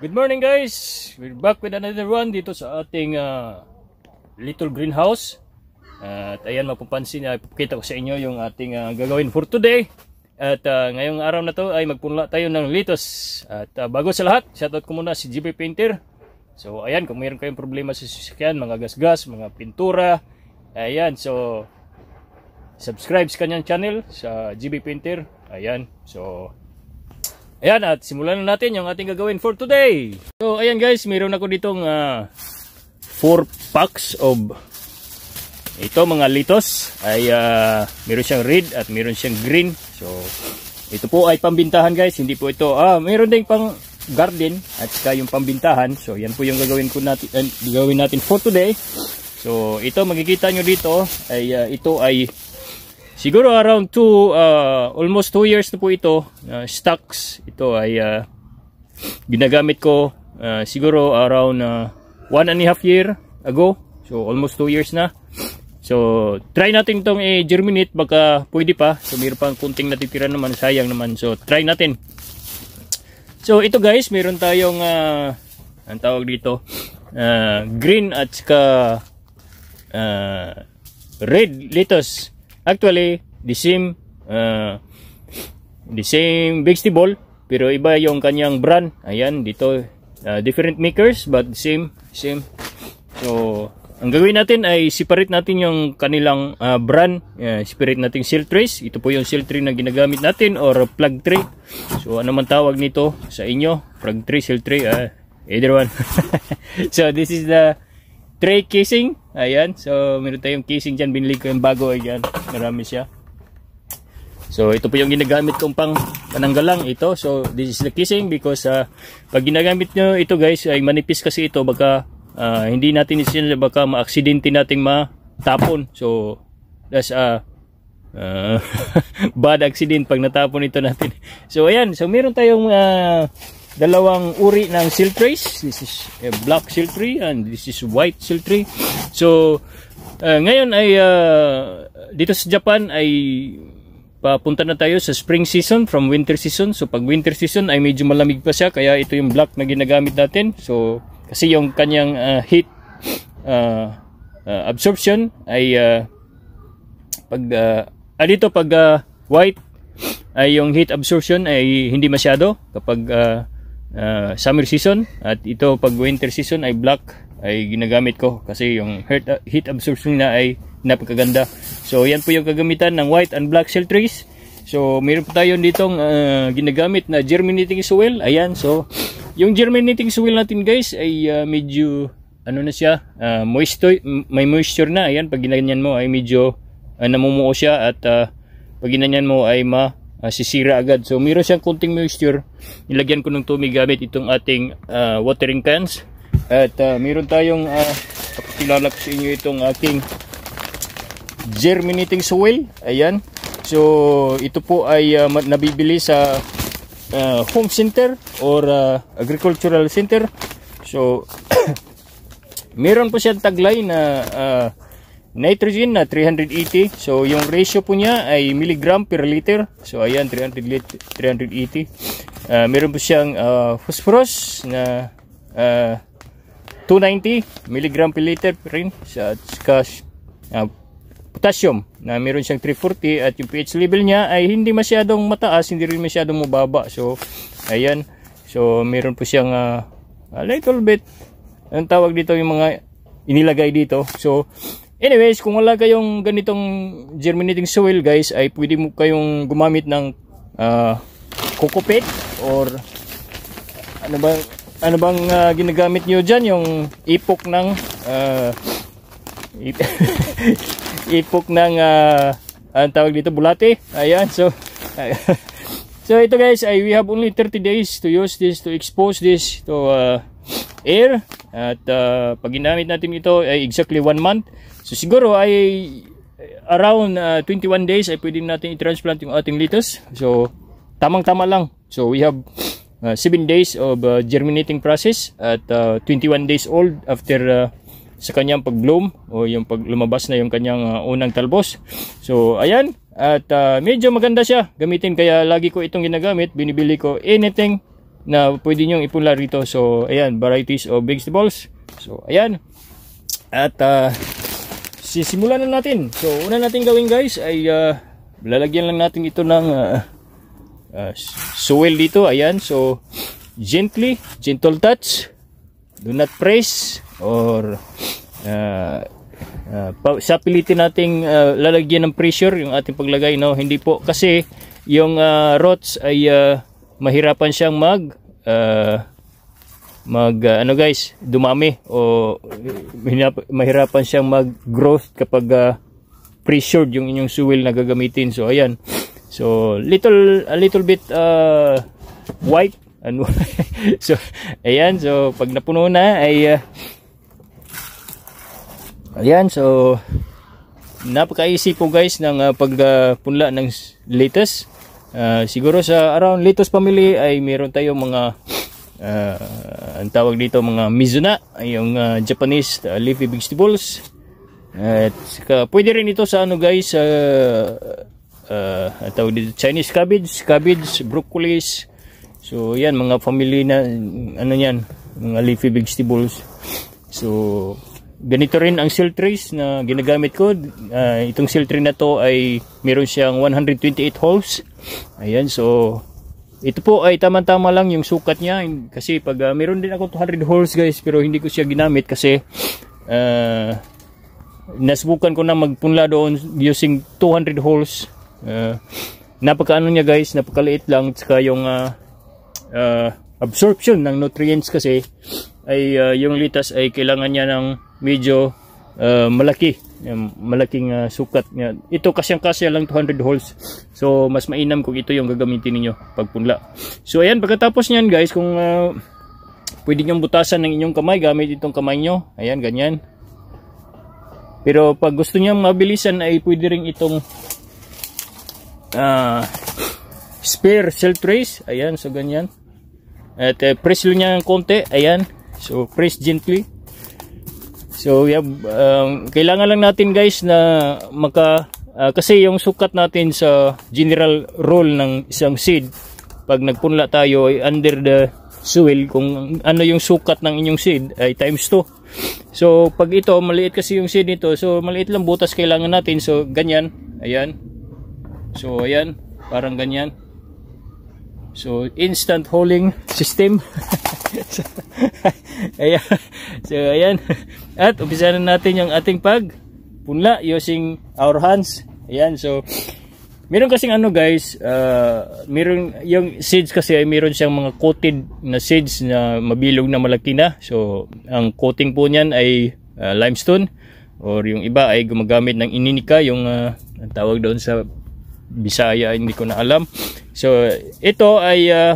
Good morning guys! We're back with another one dito sa ating uh, little greenhouse. Uh, at ayan mapapansin, uh, kita ko sa inyo yung ating uh, gagawin for today. At uh, ngayong araw na to ay magpunla tayo ng litos. At uh, bago sa lahat, shoutout ko muna si GB Painter. So ayan, kung mayroon kayong problema sa sasakyan, mga gasgas, mga pintura. Ayan, so subscribe sa kanyang channel sa GB Painter. Ayan, so Ayan at simulan na natin yung ating gagawin for today. So ayan guys, meron ako ditong 4 uh, ah, packs of ito mga litos ay uh, meron siyang red at meron siyang green. So ito po ay pambintahan guys, hindi po ito. Ah, meron ding pang garden at saka yung pambintahan. So yan po yung gagawin ko natin and gagawin natin for today. So ito makikita nyo dito ay uh, ito ay Siguro around 2, uh, almost 2 years na po ito. Uh, stocks, ito ay uh, ginagamit ko uh, siguro around 1 uh, and a half year ago. So almost 2 years na. So try natin itong i-germinate baka pwede pa. So meron pang kunting natitira naman, sayang naman. So try natin. So ito guys, meron tayong uh, ang tawag dito uh, green at saka uh, red lettuce Actually, the same uh, the same vegetable pero iba yung kanyang brand. Ayan, dito uh, different makers but same same. So, ang gagawin natin ay separate natin yung kanilang uh, brand. Uh, separate natin seal trace Ito po yung seal tray na ginagamit natin or plug tray. So, ano man tawag nito sa inyo? Plug tray, seal tray, uh, either one. so, this is the tray casing. Ayan. So, meron tayong casing dyan. Binili ko yung bago. Ayan. Marami siya. So, ito po yung ginagamit kong pang pananggalang ito. So, this is the casing because uh, pag ginagamit nyo ito guys, ay manipis kasi ito. Baka uh, hindi natin isin, baka maaksidente nating matapon. So, that's a uh, ah, bad accident pag natapon ito natin. So, ayan. So, meron tayong uh, dalawang uri ng siltrays. This is a black tree and this is white tree. So, uh, ngayon ay uh, dito sa Japan ay papunta na tayo sa spring season from winter season. So, pag winter season ay medyo malamig pa siya kaya ito yung black na ginagamit natin. So, kasi yung kanyang uh, heat uh, uh, absorption ay uh, pag uh, ah, dito pag uh, white ay yung heat absorption ay hindi masyado kapag uh, uh, summer season at ito pag winter season ay black ay ginagamit ko kasi yung heat, heat absorption na ay napakaganda. So yan po yung kagamitan ng white and black shell trees. So meron po tayo ditong uh, ginagamit na germinating soil. Ayan so yung germinating soil natin guys ay uh, medyo ano na siya uh, moisture, may moisture na. Ayan pag ginanyan mo ay medyo uh, namumuo siya at uh, pag ginanyan mo ay ma uh, sisira agad. So meron siyang kunting moisture. Nilagyan ko ng tumi gamit itong ating uh, watering cans. At uh, meron tayong uh, pakilala ko sa inyo itong aking germinating soil. Ayan. So ito po ay uh, nabibili sa uh, home center or uh, agricultural center. So meron po siyang taglay na uh, Nitrogen na 380. So, yung ratio po niya ay milligram per liter. So, ayan, 300 lit 380. Uh, ah, meron po siyang uh, phosphorus na uh, ah, 290 milligram per liter rin. At saka uh, potassium na meron siyang 340 at yung pH level niya ay hindi masyadong mataas, hindi rin masyadong mababa. So, ayan. So, meron po siyang uh, a little bit. Anong tawag dito yung mga inilagay dito. So, Anyways, kung wala kayong ganitong germinating soil guys, ay pwede mo kayong gumamit ng uh, or ano bang ano bang uh, ginagamit niyo diyan yung ipok ng uh, ipok ng uh, ang tawag dito bulate. Ayan, so So ito guys, ay we have only 30 days to use this to expose this to uh, air at uh, pag ginamit natin ito ay exactly 1 month so siguro ay around uh, 21 days ay pwede natin i-transplant yung ating lettuce so tamang tama lang so we have uh, 7 days of uh, germinating process at uh, 21 days old after uh, sa kanyang pag-bloom o yung pag lumabas na yung kanyang uh, unang talbos. So, ayan. At uh, medyo maganda siya gamitin kaya lagi ko itong ginagamit. Binibili ko anything na pwede nyong ipunla rito. So, ayan, varieties of vegetables. So, ayan. At, uh, sisimulan na natin. So, una natin gawin guys ay uh, lalagyan lang natin ito ng uh, uh, soil dito. Ayan, so, gently, gentle touch. Do not press or uh, uh, sa pilitin nating uh, lalagyan ng pressure yung ating paglagay no hindi po kasi yung uh, rods ay uh, mahirapan siyang mag uh, mag uh, ano guys, dumami o mahirapan siyang mag-growth kapag uh, pressured yung inyong suwil na gagamitin. So ayan. So little a little bit uh, white and so ayan so pag napuno na ay uh, ayan so napakaisi po guys ng uh, pagpunla uh, ng latest uh, siguro sa around Litos family ay meron tayong mga uh, ang tawag dito mga mizuna yung uh, Japanese uh, leafy vegetables at saka, pwede rin ito sa ano guys sa uh, uh, tawag dito Chinese cabbage cabbage broccolis so yan mga family na ano yan mga leafy vegetables so ganito rin ang silt trays na ginagamit ko uh, itong silt tray na to ay meron siyang 128 holes ayan so ito po ay tamang-tama lang yung sukat niya kasi pag uh, meron din ako 200 holes guys pero hindi ko siya ginamit kasi uh, nasubukan ko na magpunla doon using 200 holes uh, napakaano niya guys napakaliit lang tsaka yung uh, uh, absorption ng nutrients kasi ay uh, yung litas ay kailangan niya ng medyo uh, malaki yung malaking uh, sukat niya. Ito kasyang kasya lang 200 holes. So mas mainam kung ito yung gagamitin niyo pag punla. So ayan pagkatapos niyan guys kung uh, pwede niyo butasan ng inyong kamay gamit itong kamay niyo. Ayan ganyan. Pero pag gusto niyo mabilisan ay pwede ring itong uh, spear self trace. Ayan so ganyan. At uh, press niya ng konti. Ayan. So press gently. So, yeah, um, kailangan lang natin guys na maka uh, kasi yung sukat natin sa general rule ng isang seed pag nagpunla tayo ay under the soil kung ano yung sukat ng inyong seed ay times 2. So, pag ito maliit kasi yung seed nito, so maliit lang butas kailangan natin. So, ganyan. Ayan. So, ayan, parang ganyan. So instant hauling system. ayan. So ayan. At umpisa na natin yung ating pag punla using our hands. Ayan. So meron kasing ano guys, uh, meron yung seeds kasi ay meron siyang mga coated na seeds na mabilog na malaki na. So ang coating po niyan ay uh, limestone or yung iba ay gumagamit ng ininika yung uh, tawag doon sa Bisaya hindi ko na alam so ito ay uh,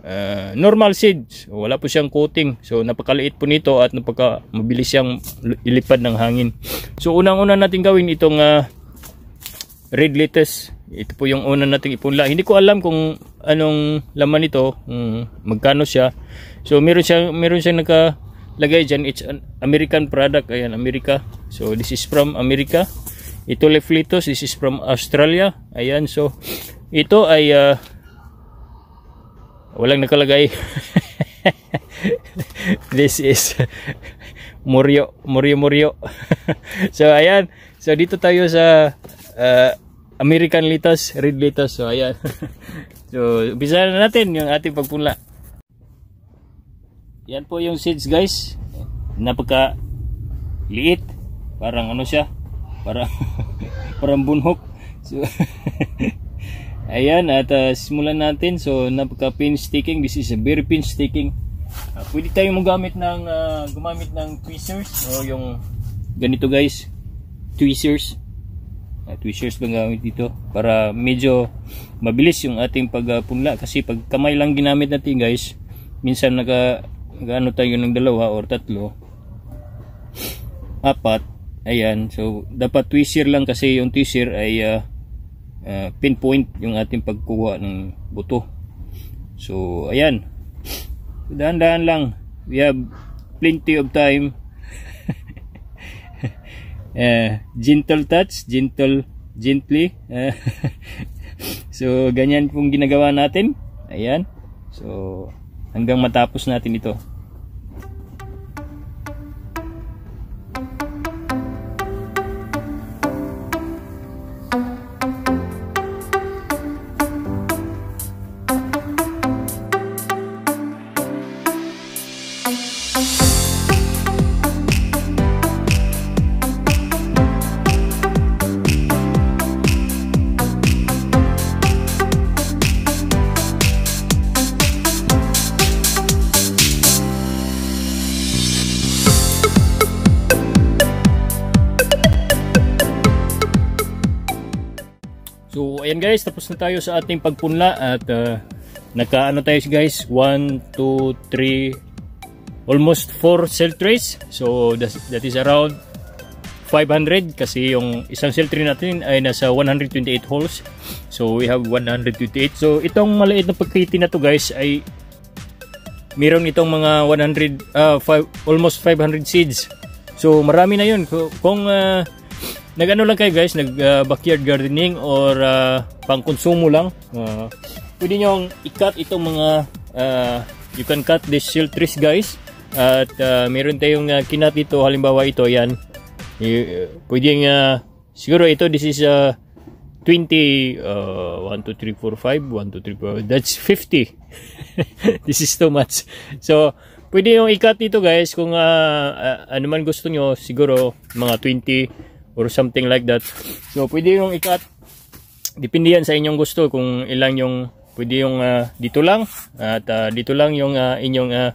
uh, normal seeds wala po siyang coating so napakaliit po nito at napaka mabilis siyang ilipad ng hangin so unang una natin gawin itong uh, red lettuce ito po yung una nating ipunla hindi ko alam kung anong laman ito, um, magkano siya so meron siyang meron siyang nakalagay diyan it's an American product ayan America so this is from America ito Leflitos, this is from Australia. Ayan, so ito ay uh, walang nakalagay. this is Muryo, Muryo, Muryo. so ayan, so dito tayo sa uh, American Litos, Red Litos. So ayan. so umpisa na natin yung ating pagpunla. Yan po yung seeds guys. Napaka liit. Parang ano siya, para parang bunhok so ayan at uh, simulan natin so napaka pin sticking this is a very pinstaking uh, ah, pwede tayong magamit ng uh, gumamit ng tweezers o yung ganito guys tweezers uh, tweezers lang gamit dito para medyo mabilis yung ating pagpunla kasi pag kamay lang ginamit natin guys minsan naka gaano tayo ng dalawa or tatlo apat ayan so dapat tweezer lang kasi yung tweezer ay uh, uh, pinpoint yung ating pagkuha ng buto so ayan dahan-dahan lang we have plenty of time uh, gentle touch gentle gently uh, so ganyan pong ginagawa natin ayan so hanggang matapos natin ito guys, tapos na tayo sa ating pagpunla at uh, nagkaano tayo guys, 1, 2, 3, almost 4 cell trays. So that, that is around 500 kasi yung isang cell tray natin ay nasa 128 holes. So we have 128. So itong maliit na pagkiti na to guys ay meron itong mga 100 uh, ah, five, almost 500 seeds. So marami na yun. Kung uh, Nagano lang kayo guys, nag uh, backyard gardening or uh, pangkonsumo lang. Uh, pwede niyo i-cut itong mga uh, you can cut these shield trees guys. At uh, meron tayong uh, kinat dito halimbawa ito yan. Uh, pwede uh, uh, siguro ito this is uh, 20 uh, 1 2 3 4 5 1 2 3 4 that's 50. this is too much. So pwede yung i-cut dito guys kung uh, uh, ano man gusto nyo siguro mga 20 or something like that. So pwede yung ikat. Depende yan sa inyong gusto kung ilang yung pwede yung uh, dito lang at uh, dito lang yung uh, inyong uh,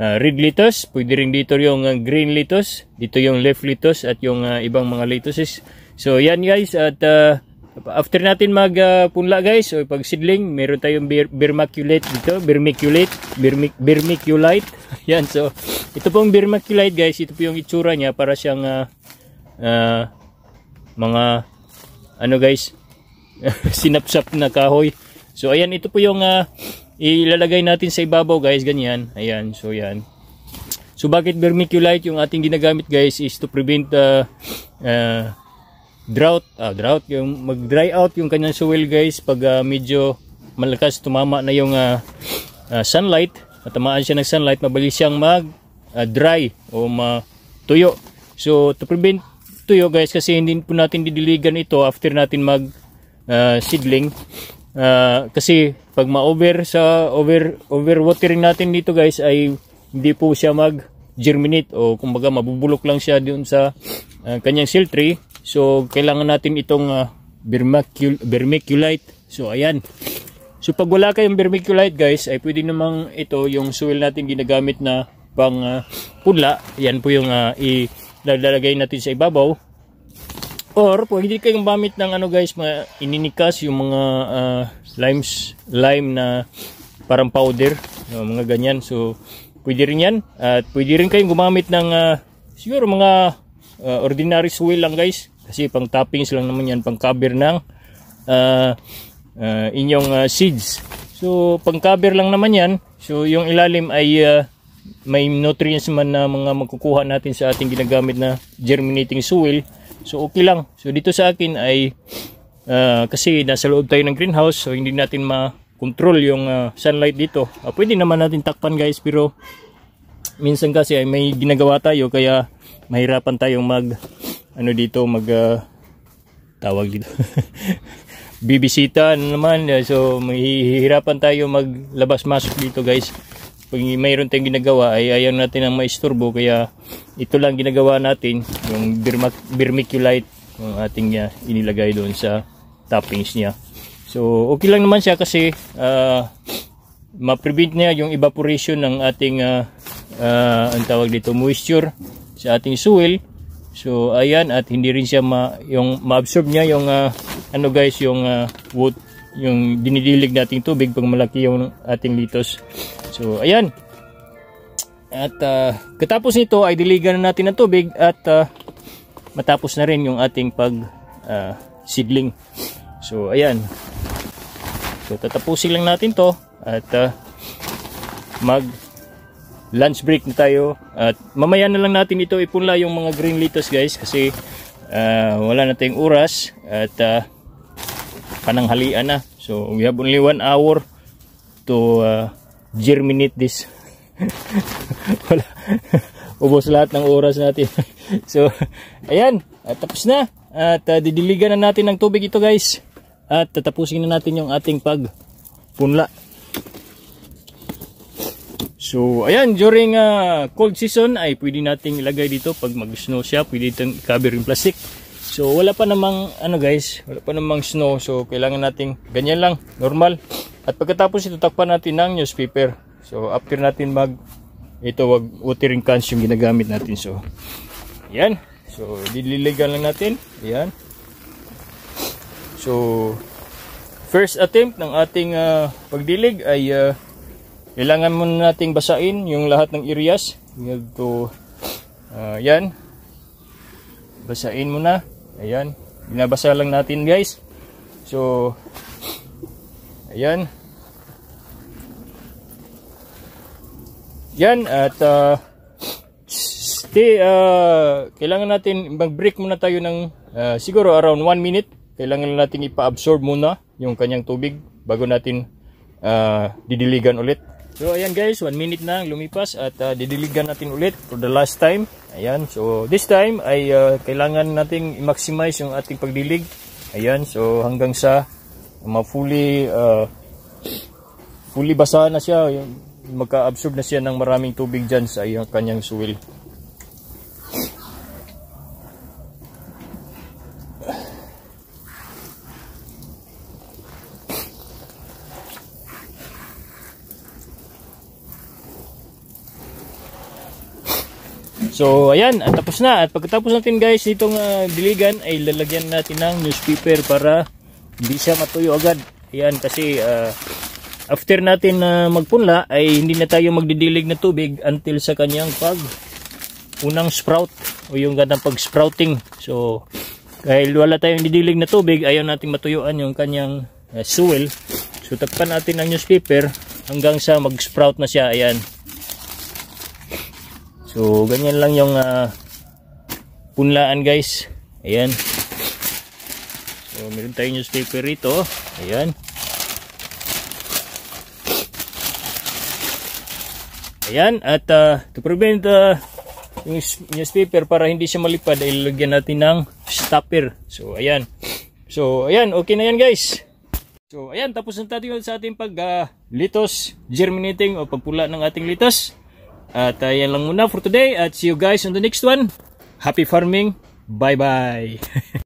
uh, red lettuce, pwede rin dito yung uh, green lettuce, dito yung left lettuce at yung uh, ibang mga lettuces. So yan guys at uh, after natin magpunla uh, guys o pag seedling meron tayong vermiculite dito Vermiculite. vermic vermiculite yan so ito pong vermiculite guys ito po yung itsura niya para siyang uh, uh, mga ano guys sinapsap na kahoy so ayan ito po yung uh, ilalagay natin sa ibabaw guys ganyan ayan so yan so bakit vermiculite yung ating ginagamit guys is to prevent uh, uh, drought ah, drought yung mag dry out yung kanyang soil guys pag uh, medyo malakas tumama na yung uh, uh, sunlight natamaan siya ng sunlight mabilis siyang mag uh, dry o matuyo so to prevent tuyo guys kasi hindi po natin didiligan ito after natin mag uh, seedling uh, kasi pag ma-over sa over overwatering natin dito guys ay hindi po siya mag germinate o kumbaga mabubulok lang siya doon sa uh, kanyang cell tree so kailangan natin itong uh, vermiculite so ayan so pag wala kayong vermiculite guys ay pwede namang ito yung soil natin ginagamit na pang uh, pula yan po yung uh, i lalagay natin sa ibabaw or pwede kayong bamit ng ano guys mga ininikas yung mga uh, limes lime na parang powder yung mga ganyan so pwede rin yan at pwede rin kayong gumamit ng uh, siguro mga uh, ordinary soil lang guys kasi pang toppings lang naman yan pang cover ng uh, uh, inyong uh, seeds so pang cover lang naman yan so yung ilalim ay uh, may nutrients man na mga magkukuha natin sa ating ginagamit na germinating soil so okay lang so dito sa akin ay uh, kasi nasa loob tayo ng greenhouse so hindi natin ma-control yung uh, sunlight dito uh, pwede naman natin takpan guys pero minsan kasi ay may ginagawa tayo kaya mahirapan tayong mag ano dito mag uh, tawag dito bibisita ano naman so mahihirapan tayo maglabas-masok dito guys pag mayroon tayong ginagawa ay ayaw natin ang maisturbo kaya ito lang ginagawa natin yung vermiculite yung ating uh, inilagay doon sa toppings niya so okay lang naman siya kasi uh, ma-prevent niya yung evaporation ng ating uh, uh, ang tawag dito moisture sa ating soil so ayan at hindi rin siya ma, yung ma-absorb niya yung uh, ano guys yung uh, wood yung dinidilig nating tubig pag malaki yung ating litos So, ayan. At uh, katapos nito ay diligan na natin ng tubig at uh, matapos na rin yung ating pag uh, ah, seedling. So, ayan. So, tatapusin lang natin to at uh, mag lunch break na tayo at mamaya na lang natin ito ipunla yung mga green lettuce guys kasi uh, wala na tayong oras at uh, pananghalian na. So, we have only one hour to uh, germinate this. Wala. Ubos lahat ng oras natin. so, ayan. At ah, tapos na. At uh, didiligan na natin ng tubig ito guys. At tatapusin na natin yung ating pagpunla. So, ayan, during uh, cold season ay pwede nating ilagay dito pag mag-snow siya, pwede itong i-cover yung plastic. So, wala pa namang, ano guys, wala pa namang snow. So, kailangan nating ganyan lang, normal. At pagkatapos ito takpan natin ng newspaper. So after natin mag ito wag utiring cans yung ginagamit natin. So yan. So dililigan lang natin. Yan. So first attempt ng ating uh, pagdilig ay uh, kailangan muna nating basain yung lahat ng areas. We have to uh, yan. Basain muna. Ayan. Binabasa lang natin guys. So Ayan. Yan at uh, stay, uh, kailangan natin mag-break muna tayo ng uh, siguro around 1 minute. Kailangan natin ipa-absorb muna yung kanyang tubig bago natin uh, didiligan ulit. So ayan guys, 1 minute na lumipas at uh, didiligan natin ulit for the last time. Ayan, so this time ay uh, kailangan natin i-maximize yung ating pagdilig. Ayan, so hanggang sa ma-fully uh, fully basa na siya magka-absorb na siya ng maraming tubig dyan sa iyong kanyang soil So ayan, at tapos na. At pagkatapos natin guys itong uh, diligan ay lalagyan natin ng newspaper para hindi siya matuyo agad yan kasi uh, after natin na uh, magpunla ay hindi na tayo magdidilig na tubig until sa kanyang pag unang sprout o yung ganang pag sprouting so dahil wala tayong didilig na tubig ayaw natin matuyuan yung kanyang uh, ah, soil so takpan natin ang newspaper hanggang sa mag sprout na siya ayan so ganyan lang yung uh, punlaan guys ayan So, meron tayong newspaper rito. Ayan. Ayan. At uh, to prevent uh, yung newspaper para hindi siya malipad, ilalagyan natin ng stopper. So, ayan. So, ayan. Okay na yan, guys. So, ayan. Tapos na tayo sa ating pag-litos, uh, germinating o pagpula ng ating litos. At uh, yan lang muna for today. At see you guys on the next one. Happy farming. Bye-bye.